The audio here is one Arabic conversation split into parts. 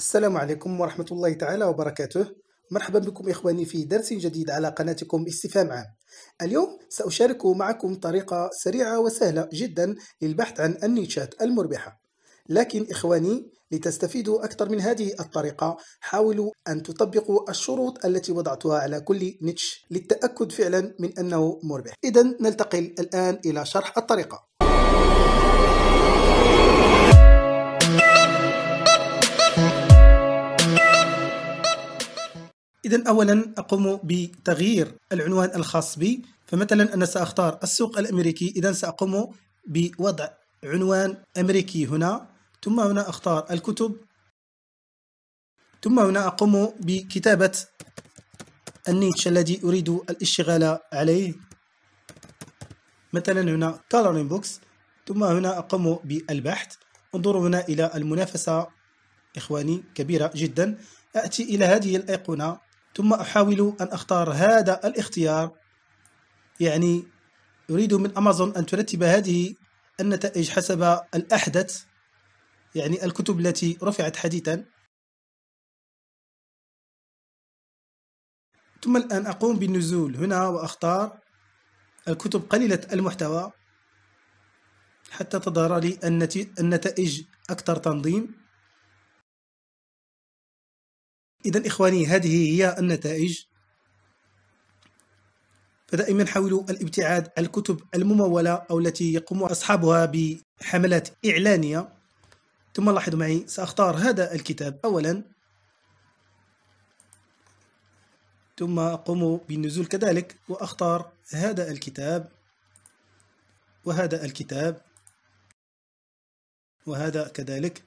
السلام عليكم ورحمة الله تعالى وبركاته مرحبا بكم إخواني في درس جديد على قناتكم استفهام عام اليوم سأشارك معكم طريقة سريعة وسهلة جدا للبحث عن النيتشات المربحة لكن إخواني لتستفيدوا أكثر من هذه الطريقة حاولوا أن تطبقوا الشروط التي وضعتها على كل نيتش للتأكد فعلا من أنه مربح إذا نلتقي الآن إلى شرح الطريقة إذا أولا أقوم بتغيير العنوان الخاص بي فمثلا أنا سأختار السوق الأمريكي إذا سأقوم بوضع عنوان أمريكي هنا ثم هنا أختار الكتب ثم هنا أقوم بكتابة النيتش الذي أريد الاشتغال عليه مثلا هنا coloring بوكس ثم هنا أقوم بالبحث انظروا هنا إلى المنافسة إخواني كبيرة جدا أأتي إلى هذه الأيقونة ثم أحاول أن أختار هذا الاختيار يعني أريد من أمازون أن ترتب هذه النتائج حسب الأحدث يعني الكتب التي رفعت حديثا ثم الآن أقوم بالنزول هنا وأختار الكتب قليلة المحتوى حتى تظهر لي النتائج أكثر تنظيم إذا إخواني هذه هي النتائج فدائما حاولوا الابتعاد عن الكتب الممولة أو التي يقوم أصحابها بحملات إعلانية ثم لاحظوا معي سأختار هذا الكتاب أولا ثم أقوم بالنزول كذلك وأختار هذا الكتاب وهذا الكتاب وهذا كذلك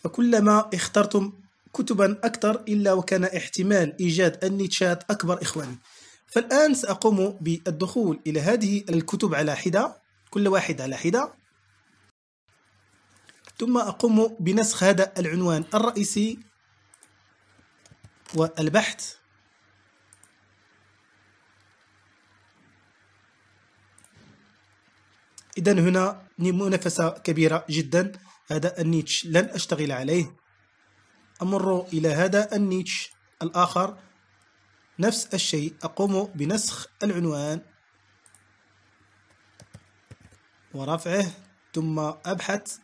فكلما اخترتم كتبا أكثر إلا وكان احتمال إيجاد النيتشات أكبر إخواني فالآن سأقوم بالدخول إلى هذه الكتب على حدة كل واحد على حدة ثم أقوم بنسخ هذا العنوان الرئيسي والبحث إذا هنا منافسة كبيرة جدا هذا النيتش لن أشتغل عليه أمر إلى هذا النيتش الآخر نفس الشيء أقوم بنسخ العنوان ورفعه ثم أبحث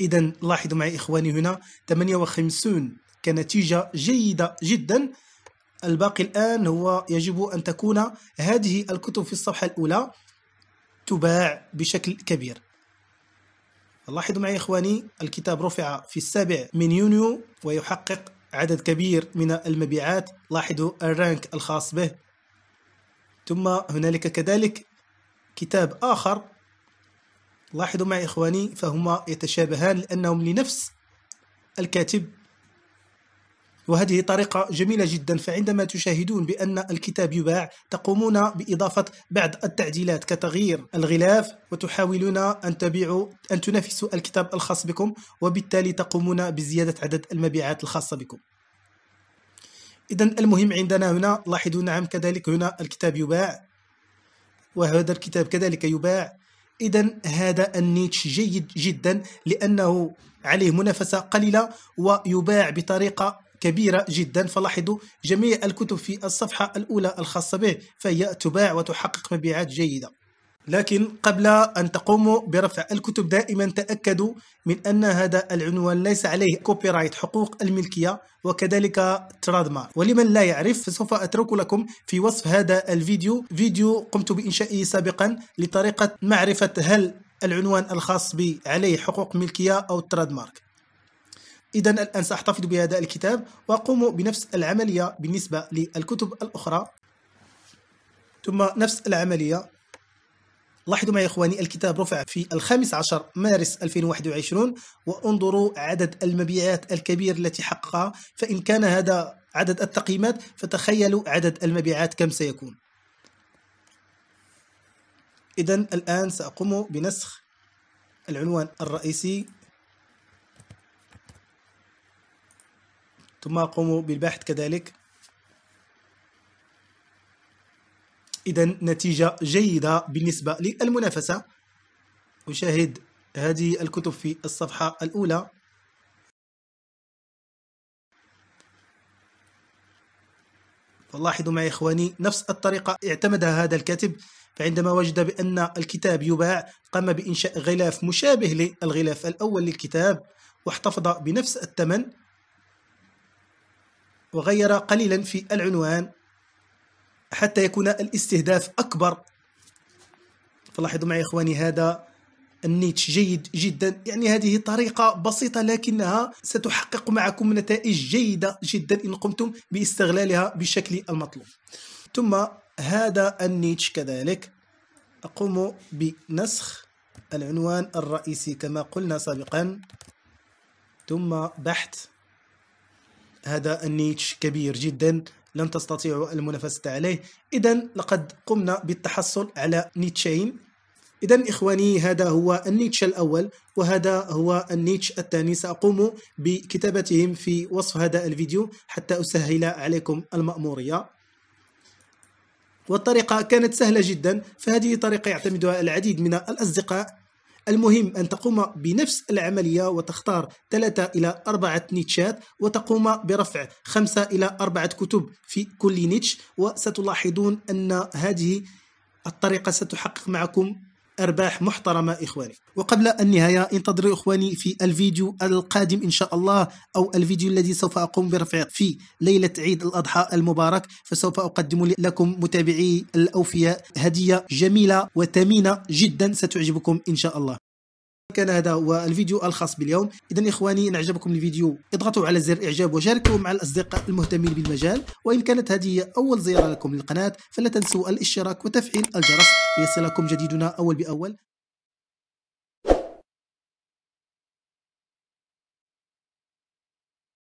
إذا لاحظوا معي إخواني هنا 58 كنتيجة جيدة جدا الباقي الآن هو يجب أن تكون هذه الكتب في الصفحة الأولى تباع بشكل كبير لاحظوا معي إخواني الكتاب رفع في السابع من يونيو ويحقق عدد كبير من المبيعات لاحظوا الرانك الخاص به ثم هنالك كذلك كتاب آخر لاحظوا معي إخواني فهما يتشابهان لأنهم لنفس الكاتب وهذه طريقة جميلة جدا فعندما تشاهدون بأن الكتاب يباع تقومون بإضافة بعض التعديلات كتغيير الغلاف وتحاولون أن تبيعوا أن تنافسوا الكتاب الخاص بكم وبالتالي تقومون بزيادة عدد المبيعات الخاصة بكم إذا المهم عندنا هنا لاحظوا نعم كذلك هنا الكتاب يباع وهذا الكتاب كذلك يباع إذا هذا النيتش جيد جدا لأنه عليه منافسة قليلة ويباع بطريقة كبيرة جدا فلاحظوا جميع الكتب في الصفحة الأولى الخاصة به فهي تباع وتحقق مبيعات جيدة لكن قبل أن تقوموا برفع الكتب دائما تأكدوا من أن هذا العنوان ليس عليه كوبي رايت حقوق الملكية وكذلك تراد مارك ولمن لا يعرف فسوف أترك لكم في وصف هذا الفيديو فيديو قمت بإنشائه سابقا لطريقة معرفة هل العنوان الخاص بي عليه حقوق ملكية أو تراد مارك إذا الآن سأحتفظ بهذا الكتاب وأقوم بنفس العملية بالنسبة للكتب الأخرى ثم نفس العملية لاحظوا معي إخواني الكتاب رفع في الخامس عشر مارس 2021 وانظروا عدد المبيعات الكبير التي حققها فإن كان هذا عدد التقييمات فتخيلوا عدد المبيعات كم سيكون إذا الآن سأقوم بنسخ العنوان الرئيسي ثم أقوم بالبحث كذلك إذا نتيجة جيدة بالنسبة للمنافسة أشاهد هذه الكتب في الصفحة الأولى فلاحظوا معي إخواني نفس الطريقة اعتمدها هذا الكاتب فعندما وجد بأن الكتاب يباع قام بإنشاء غلاف مشابه للغلاف الأول للكتاب واحتفظ بنفس الثمن وغير قليلا في العنوان حتى يكون الاستهداف أكبر فلاحظوا معي إخواني هذا النيتش جيد جدا يعني هذه طريقة بسيطة لكنها ستحقق معكم نتائج جيدة جدا إن قمتم باستغلالها بالشكل المطلوب ثم هذا النيتش كذلك أقوم بنسخ العنوان الرئيسي كما قلنا سابقا ثم بحث هذا النيتش كبير جدا لن تستطيعوا المنافسة عليه إذا لقد قمنا بالتحصل على نيتشين إذا إخواني هذا هو النيتش الأول وهذا هو النيتش الثاني سأقوم بكتابتهم في وصف هذا الفيديو حتى أسهل عليكم المأمورية والطريقة كانت سهلة جدا فهذه طريقة يعتمدها العديد من الأصدقاء المهم أن تقوم بنفس العملية وتختار 3 إلى 4 نيتشات وتقوم برفع 5 إلى 4 كتب في كل نيتش وستلاحظون أن هذه الطريقة ستحقق معكم أرباح محترمة إخواني وقبل النهاية انتظروا إخواني في الفيديو القادم إن شاء الله أو الفيديو الذي سوف أقوم برفعه في ليلة عيد الأضحى المبارك فسوف أقدم لكم متابعي الأوفياء هدية جميلة وثمينة جدا ستعجبكم إن شاء الله كان هذا هو الفيديو الخاص باليوم اذا اخواني ان اعجبكم الفيديو اضغطوا على زر اعجاب وشاركوه مع الاصدقاء المهتمين بالمجال وان كانت هذه اول زياره لكم للقناه فلا تنسوا الاشتراك وتفعيل الجرس ليصلكم جديدنا اول باول